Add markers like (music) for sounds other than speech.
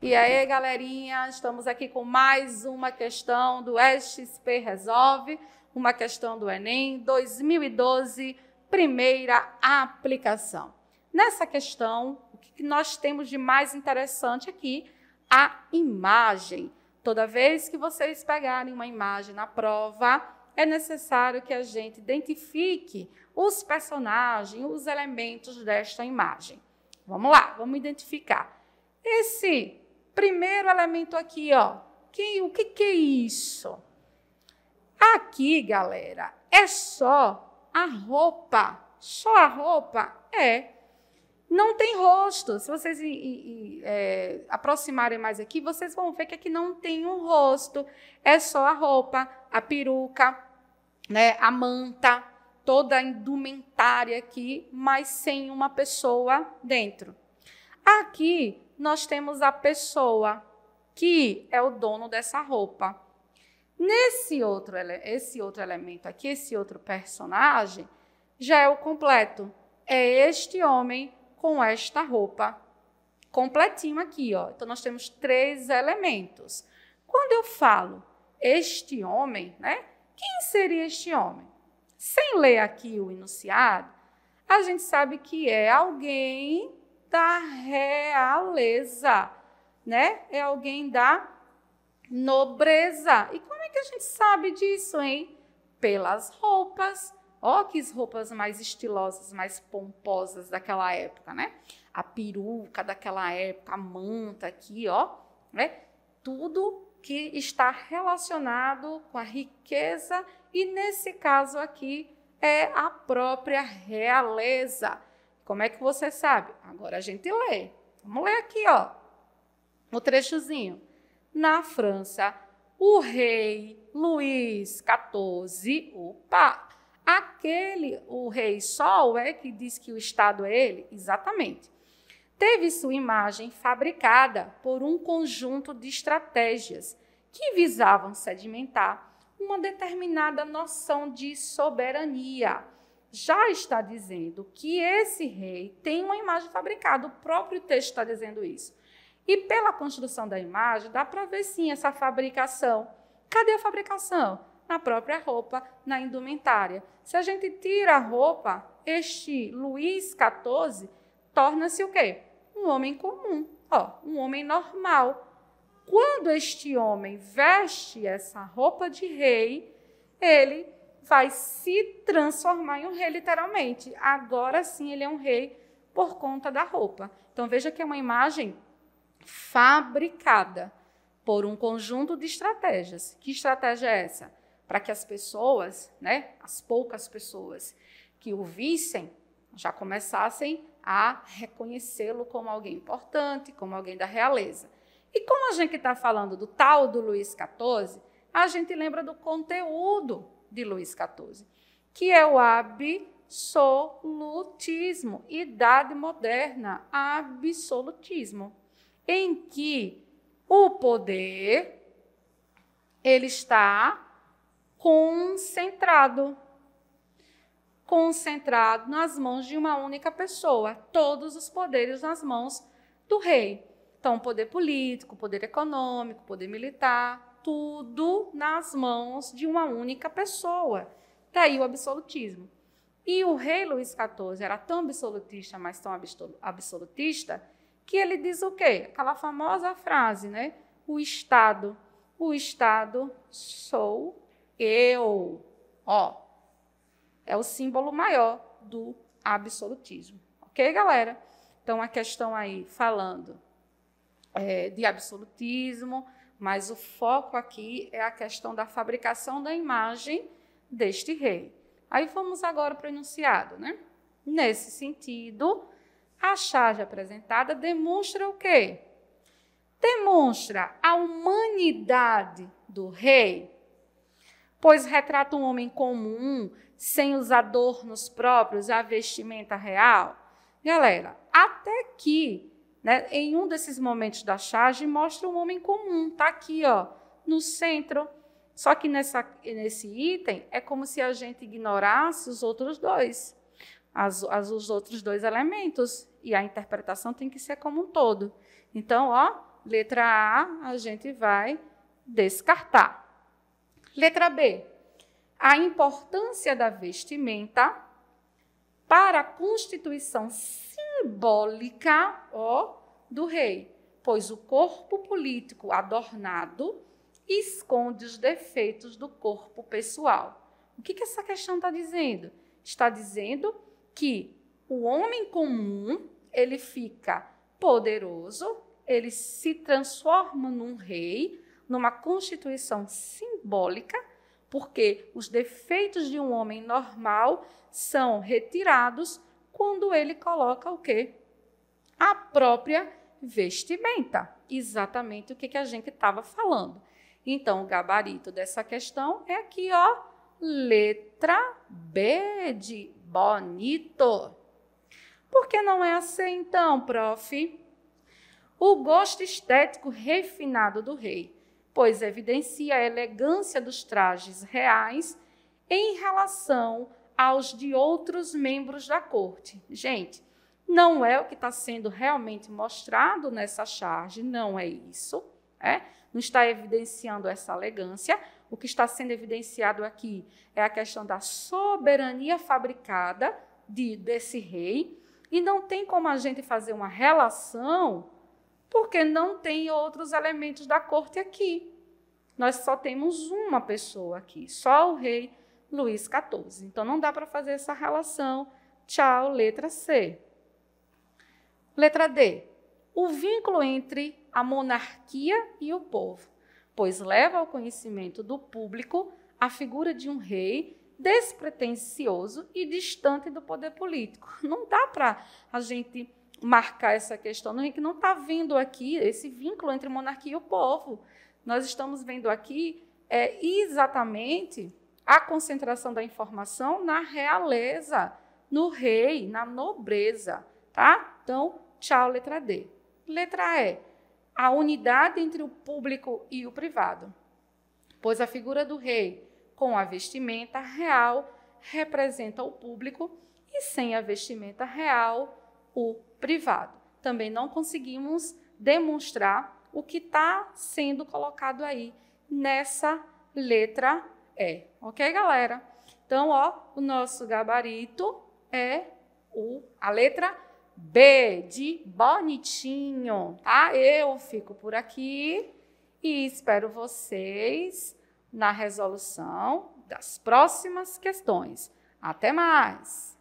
E aí, galerinha, estamos aqui com mais uma questão do SXP Resolve, uma questão do Enem 2012, primeira aplicação. Nessa questão, o que nós temos de mais interessante aqui? A imagem. Toda vez que vocês pegarem uma imagem na prova, é necessário que a gente identifique os personagens, os elementos desta imagem. Vamos lá, vamos identificar. Esse primeiro elemento aqui, ó. Quem, o que, que é isso? Aqui, galera, é só a roupa. Só a roupa? É. Não tem rosto. Se vocês e, e, é, aproximarem mais aqui, vocês vão ver que aqui não tem um rosto. É só a roupa, a peruca, né, a manta, toda a indumentária aqui, mas sem uma pessoa dentro. Aqui nós temos a pessoa que é o dono dessa roupa. Nesse outro, esse outro elemento aqui, esse outro personagem, já é o completo. É este homem com esta roupa completinho aqui, ó. Então nós temos três elementos. Quando eu falo este homem, né? Quem seria este homem? Sem ler aqui o enunciado, a gente sabe que é alguém da realeza, né? É alguém da nobreza. E como é que a gente sabe disso, hein? Pelas roupas. Ó, oh, que roupas mais estilosas, mais pomposas daquela época, né? A peruca daquela época, a manta aqui, ó, né? Tudo que está relacionado com a riqueza e nesse caso aqui é a própria realeza. Como é que você sabe? Agora a gente lê. Vamos ler aqui, ó. O trechozinho. Na França, o rei Luís XIV, opa, aquele, o rei Sol é que diz que o Estado é ele? Exatamente. Teve sua imagem fabricada por um conjunto de estratégias que visavam sedimentar uma determinada noção de soberania já está dizendo que esse rei tem uma imagem fabricada, o próprio texto está dizendo isso. E pela construção da imagem, dá para ver sim essa fabricação. Cadê a fabricação? Na própria roupa, na indumentária. Se a gente tira a roupa, este Luís XIV torna-se o quê? Um homem comum, ó, um homem normal. Quando este homem veste essa roupa de rei, ele faz se transformar em um rei, literalmente. Agora sim ele é um rei por conta da roupa. Então veja que é uma imagem fabricada por um conjunto de estratégias. Que estratégia é essa? Para que as pessoas, né, as poucas pessoas que o vissem, já começassem a reconhecê-lo como alguém importante, como alguém da realeza. E como a gente está falando do tal do Luís XIV, a gente lembra do conteúdo de Luís XIV, que é o absolutismo, idade moderna, absolutismo, em que o poder ele está concentrado concentrado nas mãos de uma única pessoa, todos os poderes nas mãos do rei. Então, poder político, poder econômico, poder militar, tudo nas mãos de uma única pessoa. Daí tá o absolutismo. E o rei Luís XIV era tão absolutista, mas tão absolutista, que ele diz o quê? Aquela famosa frase, né? O Estado. O Estado sou eu. Ó, é o símbolo maior do absolutismo. Ok, galera? Então, a questão aí falando é, de absolutismo, mas o foco aqui é a questão da fabricação da imagem deste rei. Aí vamos agora para o enunciado, né? Nesse sentido, a charge apresentada demonstra o quê? Demonstra a humanidade do rei, pois retrata um homem comum, sem os adornos próprios, a vestimenta real. Galera, até que né? Em um desses momentos da charge, mostra um homem comum, está aqui, ó, no centro. Só que nessa, nesse item, é como se a gente ignorasse os outros dois, as, as, os outros dois elementos. E a interpretação tem que ser como um todo. Então, ó, letra A, a gente vai descartar. Letra B, a importância da vestimenta para a constituição simbólica, ó, do rei, pois o corpo político adornado esconde os defeitos do corpo pessoal. O que, que essa questão está dizendo? Está dizendo que o homem comum ele fica poderoso, ele se transforma num rei, numa constituição simbólica, porque os defeitos de um homem normal são retirados quando ele coloca o quê? A própria vestimenta. Exatamente o que, que a gente estava falando. Então, o gabarito dessa questão é aqui, ó, letra B de bonito. Por que não é a assim, C então, prof? O gosto estético refinado do rei, pois evidencia a elegância dos trajes reais em relação aos de outros membros da corte. Gente, não é o que está sendo realmente mostrado nessa charge, não é isso. É? Não está evidenciando essa elegância. O que está sendo evidenciado aqui é a questão da soberania fabricada de, desse rei. E não tem como a gente fazer uma relação, porque não tem outros elementos da corte aqui. Nós só temos uma pessoa aqui, só o rei Luís XIV. Então não dá para fazer essa relação. Tchau, letra C. Letra D. O vínculo entre a monarquia e o povo, pois leva ao conhecimento do público a figura de um rei despretensioso e distante do poder político. (laughs) Não dá para a gente marcar essa questão, não é que não está vindo aqui esse vínculo entre monarquia e o povo. Nós estamos vendo aqui é, exatamente a concentração da informação na realeza, no rei, na nobreza, tá? Então, tchau, letra D. Letra E, a unidade entre o público e o privado, pois a figura do rei com a vestimenta real representa o público e sem a vestimenta real, o privado. Também não conseguimos demonstrar o que está sendo colocado aí nessa letra é. Ok, galera? Então, ó, o nosso gabarito é o, a letra B de bonitinho, tá? Eu fico por aqui e espero vocês na resolução das próximas questões. Até mais!